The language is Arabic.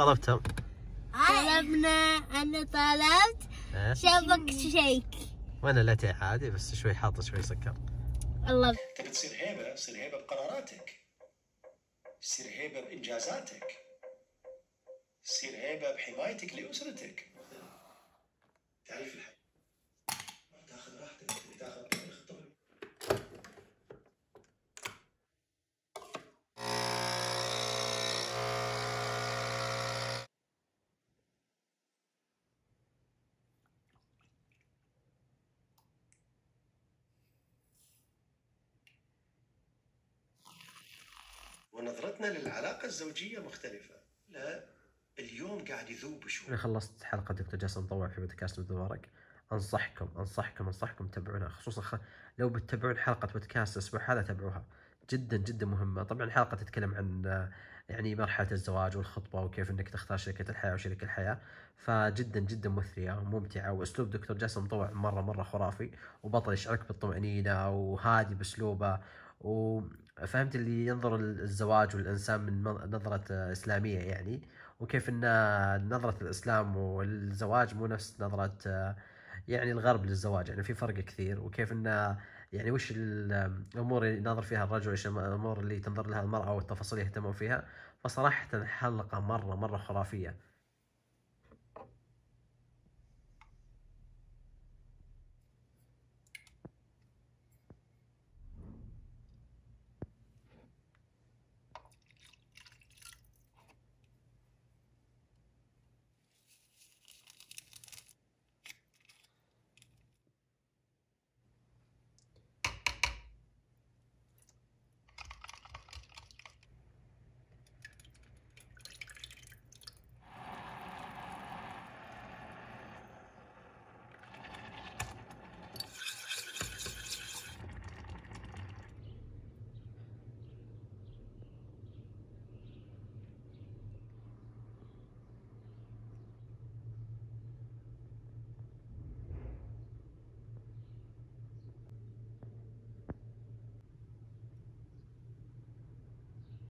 طلبتم؟ طلبنا انا طلبت شبك شيك وانا لاتي عادي بس شوي حاطه شوي سكر الله تبي تصير هيبه تصير هيبه بقراراتك تصير هيبه بانجازاتك تصير هيبه بحمايتك لاسرتك تعرف الحق ونظرتنا للعلاقه الزوجيه مختلفه لا اليوم قاعد يذوب شوي انا خلصت حلقه دكتور جاسم طوع في بودكاست مبارك انصحكم انصحكم انصحكم تتابعونها خصوصا خ... لو بتتابعون حلقه بودكاست الاسبوع هذا تابعوها جدا جدا مهمه طبعا الحلقه تتكلم عن يعني مرحله الزواج والخطبه وكيف انك تختار شركه الحياه وشريك الحياه فجدا جدا مثريه وممتعه واسلوب دكتور جاسم طوع مره مره خرافي وبطل يشعرك بالطمانينه وهادي باسلوبه و... فهمت اللي ينظر الزواج والانسان من نظره اسلاميه يعني وكيف ان نظره الاسلام والزواج مو نفس نظره يعني الغرب للزواج يعني في فرق كثير وكيف ان يعني وش الامور اللي ينظر فيها الرجل وش الامور اللي تنظر لها المراه والتفاصيل يهتمون فيها فصراحه حلقه مره مره خرافيه